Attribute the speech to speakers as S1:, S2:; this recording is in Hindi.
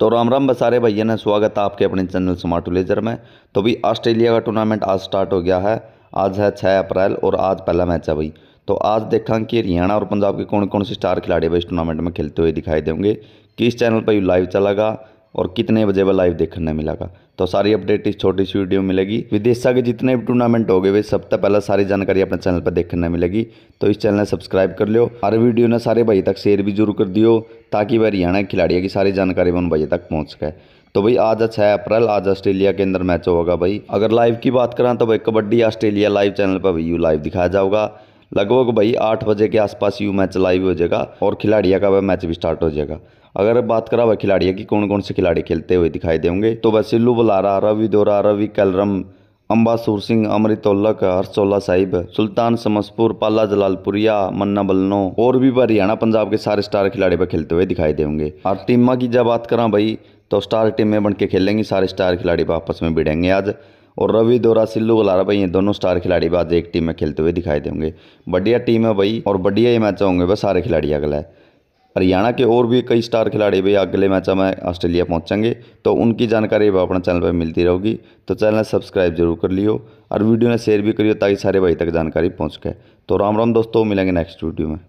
S1: तो राम राम बसारे भैया ने स्वागत है आपके अपने चैनल स्मार्ट लेजर में तो भाई ऑस्ट्रेलिया का टूर्नामेंट आज स्टार्ट हो गया है आज है छः अप्रैल और आज पहला मैच है भाई तो आज देखा कि हरियाणा और पंजाब के कौन कौन से स्टार खिलाड़ी भाई इस टूर्नामेंट में खेलते हुए दिखाई देंगे किस चैनल पर यू लाइव चलेगा और कितने बजे वह लाइव देखने मिलेगा तो सारी अपडेट इस छोटी सी वीडियो में मिलेगी विदेशा के जितने भी टूर्नामेंट हो गए वे सबसे पहले सारी जानकारी अपने चैनल पर देखने मिलेगी तो इस चैनल सब्सक्राइब कर लियो हर वीडियो ने सारे भाई तक शेयर भी जरूर कर दियो ताकि वह हरियाणा खिलाड़ियों की सारी जानकारी उन भाई तक पहुँच सके तो भाई आज छः अच्छा अप्रैल आज ऑस्ट्रेलिया के अंदर मैच होगा भाई अगर लाइव की बात करें तो भाई कबड्डी ऑस्ट्रेलिया लाइव चैनल पर भाई यू लाइव दिखाया जाएगा लगभग भाई आठ बजे के आसपास यू मैच लाइव हो जाएगा और खिलाड़िया का वह मैच भी स्टार्ट हो जाएगा अगर बात करा वह खिलाड़िया की कौन कौन से खिलाड़ी खेलते हुए दिखाई देंगे तो वह सिल्लू बुलारा रवि दोरा रवि कलरम अम्बासूर सिंह अमृतोलक हर्षोल्ला साहिब सुल्तान समसपुर पाला जलालपुरिया मन्ना बल्लो और भी हरियाणा पंजाब के सारे स्टार खिलाड़ी पर खेलते हुए दिखाई देंगे और टीमा की जब बात करा भाई तो स्टार टीमें बन के खेलेंगी सारे स्टार खिलाड़ी आपस में भिड़ेंगे आज और रवि दौरा सिल्लू गलारा भाई ये दोनों स्टार खिलाड़ी बाद एक टीम में खेलते हुए दिखाई देंगे बढ़िया टीम है भाई और बढ़िया ही मैच होंगे बस सारे खिलाड़ी अगला हरियाणा के और भी कई स्टार खिलाड़ी भी अगले मैच में ऑस्ट्रेलिया पहुंचेंगे तो उनकी जानकारी अपने चैनल पर मिलती रहेगी तो चैनल सब्सक्राइब जरूर कर लियो और वीडियो ने शेयर भी करियो ताकि सारे भाई तक जानकारी पहुँच गए तो राम राम दोस्तों मिलेंगे नेक्स्ट वीडियो में